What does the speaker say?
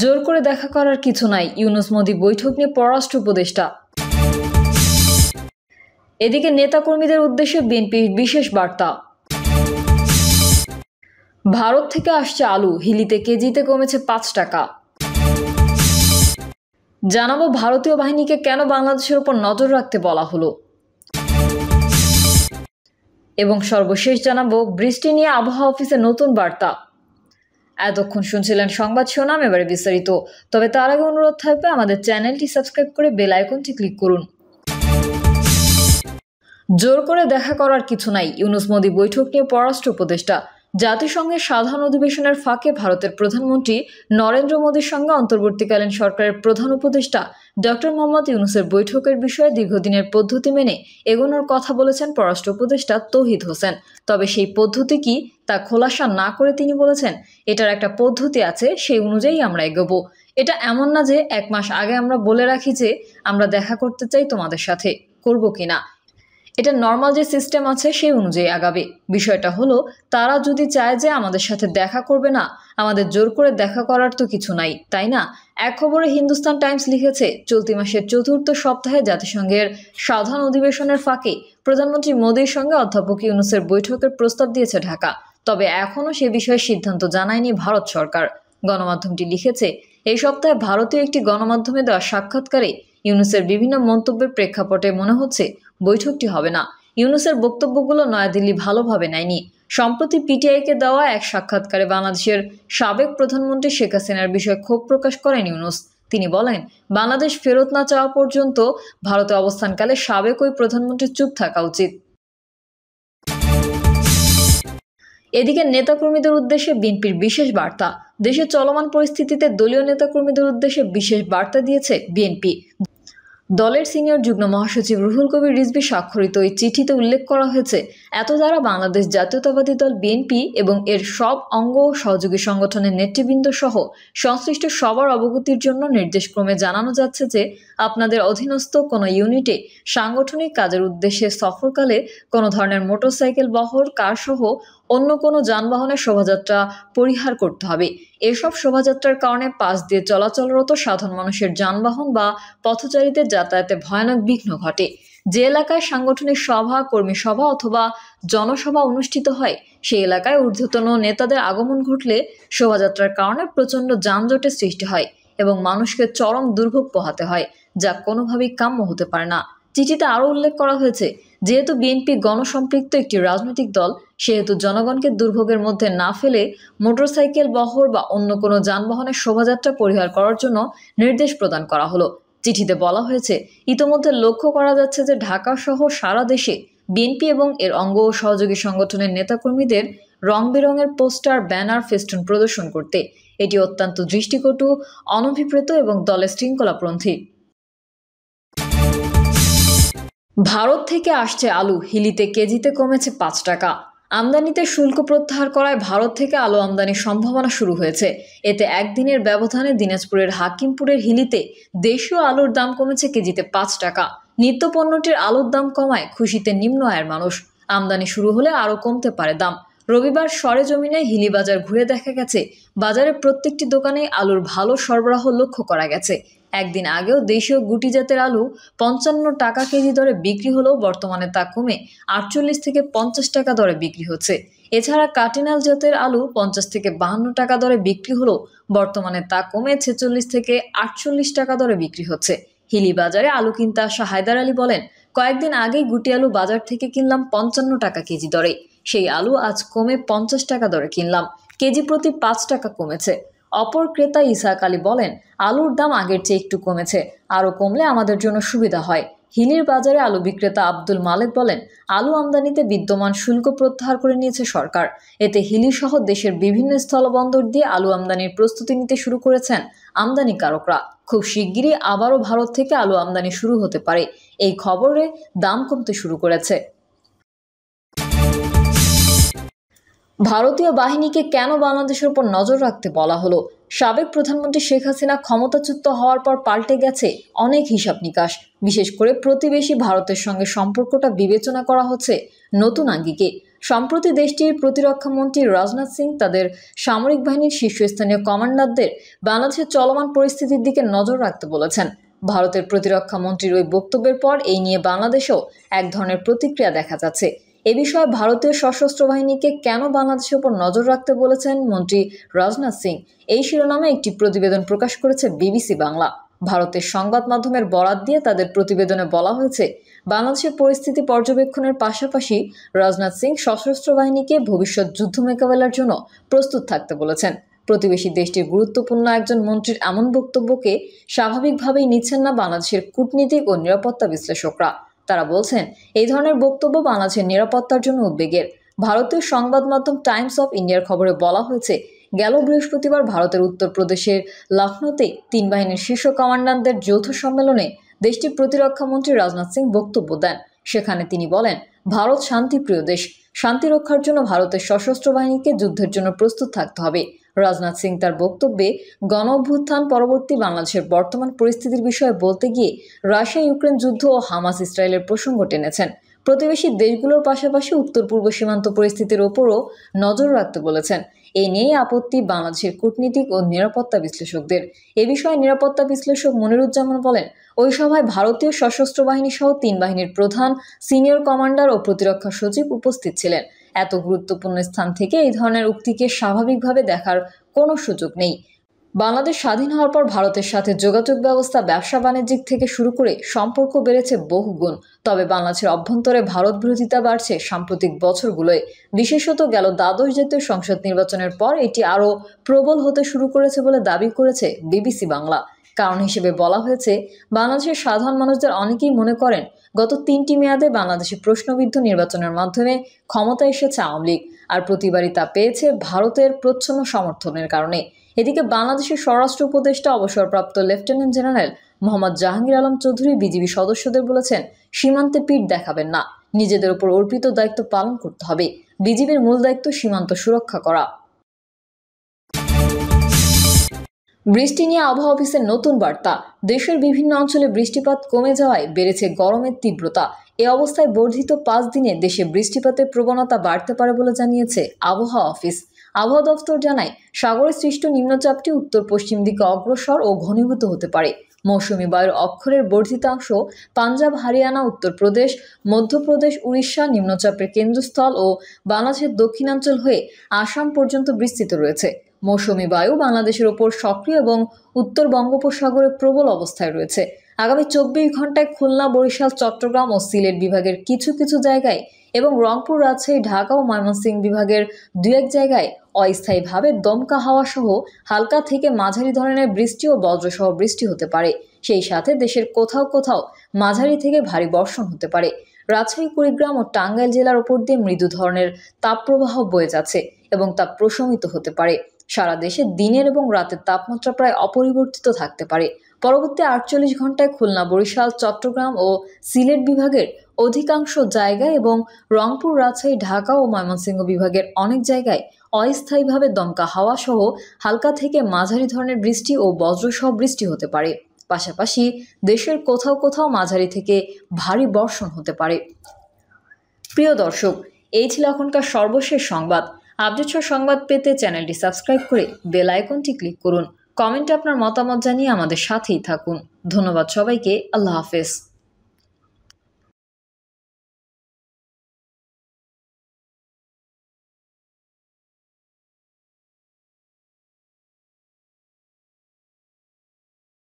জোর করে দেখা করার কিছু নাই ইউনুস মোদি বৈঠক নিয়ে পররাষ্ট্র উপদেষ্টা এদিকে নেতাকর্মীদের উদ্দেশ্যে বিএনপি বিশেষ বার্তা ভারত থেকে আসছে আলু হিলিতে কেজিতে কমেছে পাঁচ টাকা জানাবো ভারতীয় বাহিনীকে কেন বাংলাদেশের উপর নজর রাখতে বলা হলো এবং সর্বশেষ জানাবো বৃষ্টি নিয়ে আবহাওয়া অফিসে নতুন বার্তা এতক্ষণ শুনছিলেন সংবাদ শোনাম এবারে বিস্তারিত তবে তার আগে অনুরোধ থাকবে আমাদের চ্যানেলটি সাবস্ক্রাইব করে বেল আইকনটি ক্লিক করুন জোর করে দেখা করার কিছু নাই ইউনুস মোদি বৈঠক নিয়ে পররাষ্ট্র উপদেষ্টা জাতিসংঘের সাধারণ অধিবেশনের ফাঁকে ভারতের প্রধানমন্ত্রী নরেন্দ্র মোদীর সঙ্গে অন্তর্বর্তীকালীন সরকারের প্রধান উপদেষ্টা ডক্টর মোহাম্মদ ইউনুসের বৈঠকের বিষয়ে দীর্ঘদিনের পদ্ধতি মেনে এগোনোর কথা বলেছেন পররাষ্ট্র উপদেষ্টা তহিদ হোসেন তবে সেই পদ্ধতি কি তা খোলাসা না করে তিনি বলেছেন এটার একটা পদ্ধতি আছে সেই অনুযায়ী আমরা এগোবো এটা এমন না যে এক মাস আগে আমরা বলে রাখি যে আমরা দেখা করতে চাই তোমাদের সাথে করব কিনা এটা নর্মাল যে সিস্টেম আছে সেই অনুযায়ী আগাবে বিষয়টা হলো তারা যদি চায় যে আমাদের সাথে দেখা করবে না আমাদের জোর করে দেখা করার তো কিছু নাই তাই না এক খবরে হিন্দুস্তান টাইমস লিখেছে চলতি মাসের চতুর্থ সপ্তাহে জাতিসংঘের সাধারণ অধিবেশনের ফাঁকে প্রধানমন্ত্রী মোদীর সঙ্গে অধ্যাপক ইউনুসের বৈঠকের প্রস্তাব দিয়েছে ঢাকা তবে এখনও সে বিষয়ে সিদ্ধান্ত জানায়নি ভারত সরকার গণমাধ্যমটি লিখেছে এই সপ্তাহে ভারতীয় একটি গণমাধ্যমে দেওয়া সাক্ষাৎকারে ইউনুসের বিভিন্ন মন্তব্যের প্রেক্ষাপটে মনে হচ্ছে বৈঠকটি হবে না ইউনুসের বক্তব্যগুলো নয়াদিল্লি ভালোভাবে নেয়নি সম্প্রতি পিটিআইকে দেওয়া এক সাক্ষাৎকারে বাংলাদেশের সাবেক প্রধানমন্ত্রী শেখ হাসিনার বিষয়ে ক্ষোভ প্রকাশ করেন ইউনুস তিনি বলেন বাংলাদেশ ফেরত না চাওয়া পর্যন্ত ভারতে অবস্থানকালে সাবেক ওই প্রধানমন্ত্রীর চুপ থাকা উচিত এদিকে নেতাকর্মীদের উদ্দেশ্যে বিএনপির বিশেষ বার্তা দেশে চলমান পরিস্থিতিতে দলীয় নেতাকর্মীদের উদ্দেশ্যে বিশেষ বার্তা দিয়েছে বিএনপি দলের সিনিয়র যুগ্ম মহাসচিব রুহুল কবির রিজবি স্বাক্ষরিত এই চিঠিতে উল্লেখ করা হয়েছে এত দ্বারা বাংলাদেশ জাতীয়তাবাদী দল বিএনপি এবং এর সব অঙ্গ ও সহযোগী সংগঠনের নেতৃবৃন্দ সহ সংশ্লিষ্ট সবার অবগতির জন্য নির্দেশক্রমে জানানো যাচ্ছে যে আপনাদের অধীনস্থ কোনো ইউনিটে সাংগঠনিক কাজের উদ্দেশ্যে সফরকালে কোনো ধরনের মোটরসাইকেল বহর কারসহ অন্য কোনো যানবাহনের শোভাযাত্রা পরিহার করতে হবে এসব শোভাযাত্রার কারণে পাশ দিয়ে চলাচলরত সাধারণ মানুষের যানবাহন বা পথচারীদের যাতায়াতে ভয়ানক বিঘ্ন ঘটে যে এলাকায় সাংগঠনিক সভা কর্মী সভা অথবা জনসভা অনুষ্ঠিত হয় সেই এলাকায় ঊর্ধ্বতন নেতাদের আগমন ঘটলে শোভাযাত্রার কারণে প্রচণ্ড যানজটের সৃষ্টি হয় এবং মানুষকে চরম দুর্ভোগ পোহাতে হয় যা কোনোভাবেই কাম্য হতে পারে না চিঠিতে আরও উল্লেখ করা হয়েছে যেহেতু বিএনপি গণসম্পৃক্ত একটি রাজনৈতিক দল সেহেতু জনগণকে দুর্ভোগের মধ্যে না ফেলে মোটরসাইকেল বহর বা অন্য কোনো যানবাহনের শোভাযাত্রা পরিহার করার জন্য নির্দেশ প্রদান করা হলো চিঠিতে বলা হয়েছে ইতোমধ্যে লক্ষ্য করা যাচ্ছে যে ঢাকা সহ সারা দেশে বিএনপি এবং এর অঙ্গ ও সহযোগী সংগঠনের নেতাকর্মীদের রং বেরঙের পোস্টার ব্যানার ফেস্টুন প্রদর্শন করতে এটি অত্যন্ত দৃষ্টিকটু অনভিপ্রেত এবং দলের শৃঙ্খলাপন্থী ভারত থেকে আসছে আলু হিলিতে কেজিতে কমেছে পাঁচ টাকা আমদানিতে শুল্ক প্রত্যাহার করায় ভারত থেকে আলু আমদানির সম্ভাবনা শুরু হয়েছে এতে একদিনের ব্যবধানে দিনাজপুরের হাকিমপুরের হিলিতে দেশীয় আলুর দাম কমেছে কেজিতে পাঁচ টাকা নিত্য পণ্যটির আলুর দাম কমায় খুশিতে নিম্ন আয়ের মানুষ আমদানি শুরু হলে আরও কমতে পারে দাম রবিবার সরেজমিনে হিলি বাজার ঘুরে দেখা গেছে বাজারে প্রত্যেকটি দোকানে আলুর ভালো সরবরাহ লক্ষ্য করা গেছে একদিন আগেও দেশীয় গুটি জাতের আলু পঞ্চান্ন টাকা কেজি দরে বিক্রি হলেও বর্তমানে তা কমে আটচল্লিশ থেকে পঞ্চাশ টাকা দরে বিক্রি হচ্ছে এছাড়া কাটিনাল জাতের আলু পঞ্চাশ থেকে বাহান্ন টাকা দরে বিক্রি হলেও বর্তমানে তা কমে ছেচল্লিশ থেকে আটচল্লিশ টাকা দরে বিক্রি হচ্ছে হিলি বাজারে আলু কিনতে আসা হায়দার আলী বলেন কয়েকদিন আগেই গুটি আলু বাজার থেকে কিনলাম পঞ্চান্ন টাকা কেজি দরে সেই আলু আজ কমে পঞ্চাশ টাকা দরে কিনলাম কেজি প্রতি পাঁচ টাকা কমেছে অপর ক্রেতা ইসাক আলী বলেন আলুর দাম আগের চেয়ে একটু কমেছে আরও কমলে আমাদের জন্য সুবিধা হয় হিলির বাজারে আলু বিক্রেতা আব্দুল মালেক বলেন আলু আমদানিতে বিদ্যমান শুল্ক প্রত্যাহার করে নিয়েছে সরকার এতে হিলি সহ দেশের বিভিন্ন স্থলবন্দর দিয়ে আলু আমদানির প্রস্তুতি নিতে শুরু করেছেন আমদানিকারকরা খুব শিগগিরই আবারও ভারত থেকে আলু আমদানি শুরু হতে পারে এই খবরে দাম কমতে শুরু করেছে ভারতীয় বাহিনীকে কেন বাংলাদেশের উপর নজর রাখতে বলা হলো সাবেক প্রধানমন্ত্রী শেখ হাসিনা ক্ষমতাচ্যুত হওয়ার পর পাল্টে গেছে অনেক হিসাব নিকাশ বিশেষ করে প্রতিবেশী ভারতের সঙ্গে সম্পর্কটা বিবেচনা করা হচ্ছে নতুন আঙ্গিকে সম্প্রতি দেশটির প্রতিরক্ষামন্ত্রী রাজনাথ সিং তাদের সামরিক বাহিনীর শীর্ষস্থানীয় কমান্ডারদের বাংলাদেশের চলমান পরিস্থিতির দিকে নজর রাখতে বলেছেন ভারতের প্রতিরক্ষা মন্ত্রীর ওই বক্তব্যের পর এই নিয়ে বাংলাদেশেও এক ধরনের প্রতিক্রিয়া দেখা যাচ্ছে এ বিষয়ে ভারতীয় সশস্ত্র বাহিনীকে কেন বাংলাদেশের উপর নজর রাখতে বলেছেন মন্ত্রী রাজনাথ সিং এই শিরোনামে একটি প্রতিবেদন প্রকাশ করেছে বিবিসি বাংলা ভারতের সংবাদ মাধ্যমের বরাত দিয়ে তাদের প্রতিবেদনে বলা হয়েছে বাংলাদেশের পরিস্থিতি পর্যবেক্ষণের পাশাপাশি রাজনাথ সিং সশস্ত্র বাহিনীকে ভবিষ্যৎ যুদ্ধ মোকাবেলার জন্য প্রস্তুত থাকতে বলেছেন প্রতিবেশী দেশটির গুরুত্বপূর্ণ একজন মন্ত্রীর এমন বক্তব্যকে স্বাভাবিকভাবেই নিচ্ছেন না বাংলাদেশের কূটনীতিক ও নিরাপত্তা বিশ্লেষকরা তারা বলছেন এই ধরনের বক্তব্য বানাচ্ছেন নিরাপত্তার জন্য উদ্বেগের ভারতীয় সংবাদ মাধ্যম টাইমস অফ ইন্ডিয়ার খবরে বলা হয়েছে গেল বৃহস্পতিবার ভারতের উত্তরপ্রদেশের লখনৌতে তিন বাহিনীর শীর্ষ কমান্ডারদের যৌথ সম্মেলনে দেশটির প্রতিরক্ষা মন্ত্রী রাজনাথ সিং বক্তব্য দেন সেখানে তিনি বলেন ভারত শান্তিপ্রিয় দেশ শান্তি রক্ষার জন্য ভারতের সশস্ত্র বাহিনীকে যুদ্ধের জন্য প্রস্তুত থাকতে হবে রাজনাথ সিং তার বক্তব্যে গণ অভ্যুত্থান পরবর্তী বাংলাদেশের বর্তমান পরিস্থিতির বিষয়ে বলতে গিয়ে রাশিয়া ইউক্রেন যুদ্ধ ও হামাস ইসরায়েলের প্রসঙ্গ টেনেছেন প্রতিবেশী দেশগুলোর পাশাপাশি উত্তর পূর্ব সীমান্ত পরিস্থিতির ওপরও নজর রাখতে বলেছেন এই নিয়ে আপত্তি বাংলাদেশের কূটনীতিক ও নিরাপত্তা বিশ্লেষকদের এ বিষয়ে নিরাপত্তা বিশ্লেষক মনিরুজ্জামান বলেন ওই সভায় ভারতীয় সশস্ত্র বাহিনী সহ তিন বাহিনীর প্রধান সিনিয়র কমান্ডার ও প্রতিরক্ষা সচিব উপস্থিত ছিলেন এত গুরুত্বপূর্ণ স্থান থেকে এই ধরনের উক্তিকে স্বাভাবিকভাবে দেখার কোনো সুযোগ নেই বাংলাদেশ স্বাধীন হওয়ার পর ভারতের সাথে যোগাযোগ ব্যবস্থা ব্যবসা বাণিজ্যিক থেকে শুরু করে সম্পর্ক বেড়েছে বহুগুণ তবে বাংলাদেশের অভ্যন্তরে ভারত বিরোধিতা বাড়ছে সাম্প্রতিক বছরগুলোয় বিশেষত গেল দ্বাদশ জাতীয় সংসদ নির্বাচনের পর এটি আরও প্রবল হতে শুরু করেছে বলে দাবি করেছে বিবিসি বাংলা কারণ হিসেবে বলা হয়েছে বাংলাদেশের সাধারণ মানুষদের অনেকেই মনে করেন গত তিনটি মেয়াদে বাংলাদেশে প্রশ্নবিদ্ধ নির্বাচনের মাধ্যমে ক্ষমতা এসেছে আওয়ামী লীগ আর প্রতিবারই তা পেয়েছে ভারতের প্রচ্ছন্ন সমর্থনের কারণে এদিকে বাংলাদেশের স্বরাষ্ট্র উপদেষ্টা অবসরপ্রাপ্ত lieutenant general Mohammad Jahangir Alam Chowdhury BGB সদস্যদের বলেছেন সীমান্তে পিঠ দেখাবেন না নিজেদের উপর অর্পিত দায়িত্ব পালন করতে হবে বিজিবির মূল দায়িত্ব সীমান্ত সুরক্ষা করা বৃষ্টি নিয়ে আবহাওয়া অফিসের নতুন বার্তা দেশের বিভিন্ন অঞ্চলে বৃষ্টিপাত কমে যাওয়ায় বেড়েছে গরমের তীব্রতা এ অবস্থায় বর্ধিত পাঁচ দিনে দেশে বৃষ্টিপাতের প্রবণতা বাড়তে পারে বলে জানিয়েছে আবহাওয়া অফিস আবহাওয়া দপ্তর জানায় সাগরে সৃষ্ট নিম্নচাপটি উত্তর পশ্চিম দিকে অগ্রসর ও ঘনীভূত হতে পারে মৌসুমি বায়ুর অক্ষরের বর্ধিতাংশ পাঞ্জাব হারিয়ানা উত্তরপ্রদেশ মধ্যপ্রদেশ উড়িষ্যা নিম্নচাপের কেন্দ্রস্থল ও বাংলাদেশের দক্ষিণাঞ্চল হয়ে আসাম পর্যন্ত বিস্তৃত রয়েছে মৌসুমি বায়ু বাংলাদেশের ওপর সক্রিয় এবং উত্তর বঙ্গোপসাগরে প্রবল অবস্থায় রয়েছে আগামী চব্বিশ ঘন্টায় খুলনা বরিশাল চট্টগ্রাম ও সিলেট বিভাগের কিছু কিছু জায়গায় এবং রংপুর রাজশাহী ঢাকা ও ময়মনসিংহ বিভাগের দু এক জায়গায় অস্থায়ীভাবে দমকা হাওয়া সহ হালকা থেকে মাঝারি ধরনের বৃষ্টি ও বজ্রসহ বৃষ্টি হতে পারে সেই সাথে দেশের কোথাও কোথাও মাঝারি থেকে ভারী বর্ষণ হতে পারে রাজশাহী কুড়িগ্রাম ও টাঙ্গাইল জেলার ওপর দিয়ে মৃদু ধরনের তাপপ্রবাহ বয়ে যাচ্ছে এবং তা প্রশমিত হতে পারে সারা দেশে দিনের এবং রাতের তাপমাত্রা প্রায় অপরিবর্তিত থাকতে পারে পরবর্তী আটচল্লিশ ঘন্টায় খুলনা বরিশাল চট্টগ্রাম ও সিলেট বিভাগের অধিকাংশ জায়গায় এবং রংপুর রাজশাহী ঢাকা ও ময়মনসিংহ বিভাগের অনেক জায়গায় অস্থায়ীভাবে দমকা হাওয়া সহ হালকা থেকে মাঝারি ধরনের বৃষ্টি ও বজ্রসহ বৃষ্টি হতে পারে পাশাপাশি দেশের কোথাও কোথাও মাঝারি থেকে ভারী বর্ষণ হতে পারে প্রিয় দর্শক এই ছিল এখনকার সর্বশেষ সংবাদ আপডেট সংবাদ পেতে চ্যানেলটি সাবস্ক্রাইব করে বেল আইকনটি ক্লিক করুন কমেন্টে আপনার মতামত জানিয়ে আমাদের সাথেই থাকুন ধন্যবাদ সবাইকে আল্লাহ হাফেজ